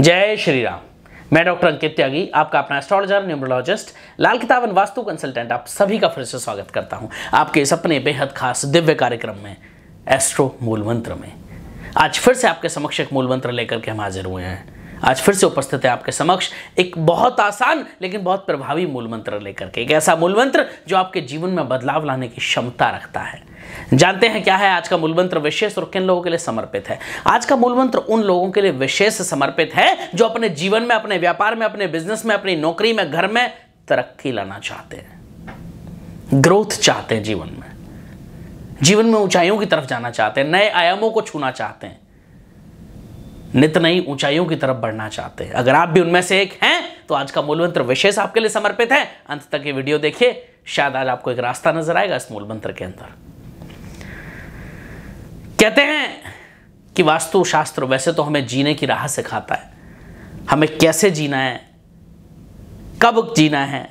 जय श्री राम मैं डॉक्टर अंकित त्यागी आपका अपना एस्ट्रोलॉजर न्यूमरोलॉजिस्ट लाल किताब एंड वास्तु कंसल्टेंट आप सभी का फिर से स्वागत करता हूं आपके इस अपने बेहद खास दिव्य कार्यक्रम में एस्ट्रो मूल मंत्र में आज फिर से आपके समक्ष एक मूल मंत्र लेकर के हम हाजिर हुए हैं आज फिर से उपस्थित है आपके समक्ष एक बहुत आसान लेकिन बहुत प्रभावी मूल मंत्र लेकर के एक ऐसा मूल मंत्र जो आपके जीवन में बदलाव लाने की क्षमता रखता है जानते हैं क्या है आज का मूल मंत्र विशेष और किन लोगों के लिए समर्पित है आज का मूल मंत्र उन लोगों के लिए विशेष समर्पित है जो अपने जीवन में अपने व्यापार में अपने बिजनेस में अपनी नौकरी में घर में तरक्की लाना चाहते हैं ग्रोथ चाहते हैं जीवन में जीवन में ऊंचाइयों की तरफ जाना चाहते हैं नए आयामों को छूना चाहते हैं नित नई ऊंचाइयों की तरफ बढ़ना चाहते हैं अगर आप भी उनमें से एक हैं तो आज का मूल मंत्र विशेष आपके लिए समर्पित है अंत तक ये वीडियो देखिए शायद आज आपको एक रास्ता नजर आएगा इस मूल मंत्र के अंदर कहते हैं कि वास्तुशास्त्र वैसे तो हमें जीने की राह सिखाता है हमें कैसे जीना है कब जीना है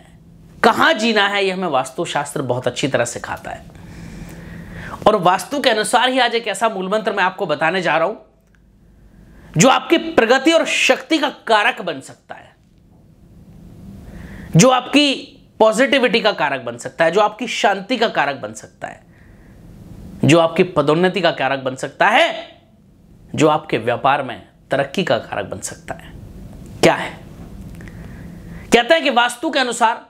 कहाँ जीना है यह हमें वास्तुशास्त्र बहुत अच्छी तरह सिखाता है और वास्तु के अनुसार ही आज एक ऐसा मूल मंत्र मैं आपको बताने जा रहा हूं जो आपकी प्रगति और शक्ति का कारक बन सकता है जो आपकी पॉजिटिविटी का कारक बन सकता है जो आपकी शांति का कारक बन सकता है जो आपकी पदोन्नति का कारक बन सकता है जो आपके व्यापार में तरक्की का कारक बन सकता है क्या है कहते हैं कि वास्तु के अनुसार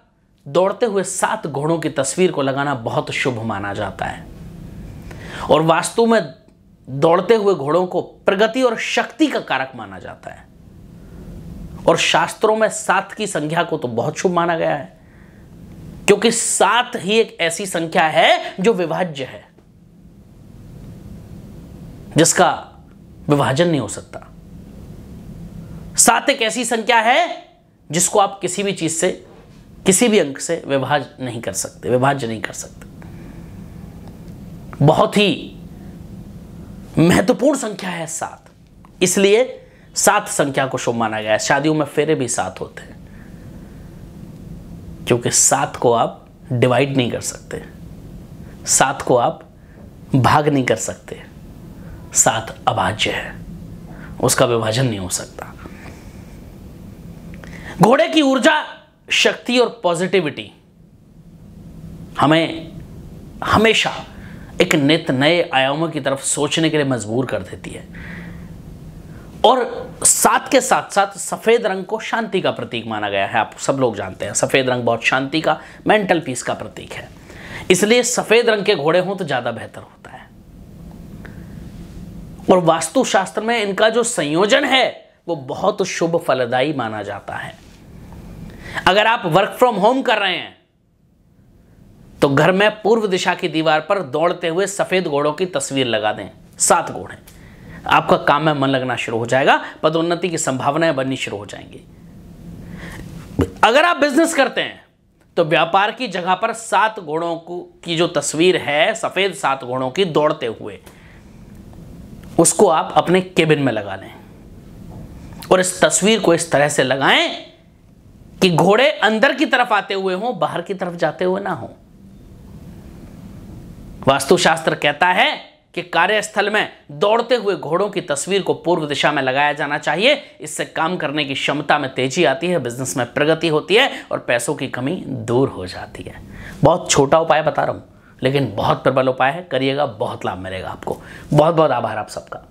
दौड़ते हुए सात घोड़ों की तस्वीर को लगाना बहुत शुभ माना जाता है और वास्तु में दौड़ते हुए घोड़ों को प्रगति और शक्ति का कारक माना जाता है और शास्त्रों में सात की संख्या को तो बहुत शुभ माना गया है क्योंकि सात ही एक ऐसी संख्या है जो विभाज्य है जिसका विभाजन नहीं हो सकता सात एक ऐसी संख्या है जिसको आप किसी भी चीज से किसी भी अंक से विभाज नहीं कर सकते विभाज्य नहीं कर सकते बहुत ही महत्वपूर्ण संख्या है सात इसलिए सात संख्या को शुभ माना गया है शादियों में फेरे भी सात होते हैं क्योंकि सात को आप डिवाइड नहीं कर सकते सात को आप भाग नहीं कर सकते साथ अभाज्य है उसका विभाजन नहीं हो सकता घोड़े की ऊर्जा शक्ति और पॉजिटिविटी हमें हमेशा एक नित नए आयामों की तरफ सोचने के लिए मजबूर कर देती है और साथ के साथ साथ सफ़ेद रंग को शांति का प्रतीक माना गया है आप सब लोग जानते हैं सफ़ेद रंग बहुत शांति का मेंटल पीस का प्रतीक है इसलिए सफ़ेद रंग के घोड़े हों तो ज़्यादा बेहतर होता है और वास्तुशास्त्र में इनका जो संयोजन है वो बहुत शुभ फलदायी माना जाता है अगर आप वर्क फ्रॉम होम कर रहे हैं तो घर में पूर्व दिशा की दीवार पर दौड़ते हुए सफेद घोड़ों की तस्वीर लगा दें सात घोड़े आपका काम में मन लगना शुरू हो जाएगा पदोन्नति की संभावनाएं बननी शुरू हो जाएंगी अगर आप बिजनेस करते हैं तो व्यापार की जगह पर सात घोड़ों की जो तस्वीर है सफेद सात घोड़ों की दौड़ते हुए उसको आप अपने केबिन में लगा लें और इस तस्वीर को इस तरह से लगाएं कि घोड़े अंदर की तरफ आते हुए हों बाहर की तरफ जाते हुए ना हो वास्तुशास्त्र कहता है कि कार्यस्थल में दौड़ते हुए घोड़ों की तस्वीर को पूर्व दिशा में लगाया जाना चाहिए इससे काम करने की क्षमता में तेजी आती है बिजनेस में प्रगति होती है और पैसों की कमी दूर हो जाती है बहुत छोटा उपाय बता रहा हूं लेकिन बहुत प्रबल उपाय है करिएगा बहुत लाभ मिलेगा आपको बहुत बहुत आभार आप सबका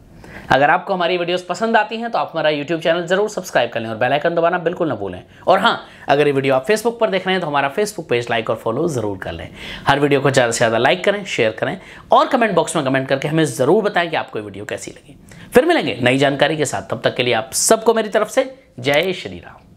अगर आपको हमारी वीडियोस पसंद आती हैं तो आप हमारा यूट्यूब चैनल जरूर सब्सक्राइब कर लें और बेल आइकन दबाना बिल्कुल ना भूलें और हाँ अगर ये वीडियो आप फेसबुक पर देख रहे हैं तो हमारा फेसबुक पेज लाइक और फॉलो जरूर कर लें हर वीडियो को ज़्यादा से ज़्यादा लाइक करें शेयर करें और कमेंट बॉक्स में कमेंट करके हमें ज़रूर बताएं कि आपको ये वीडियो कैसी लगी फिर मिलेंगे नई जानकारी के साथ तब तक के लिए आप सबको मेरी तरफ से जय श्री राम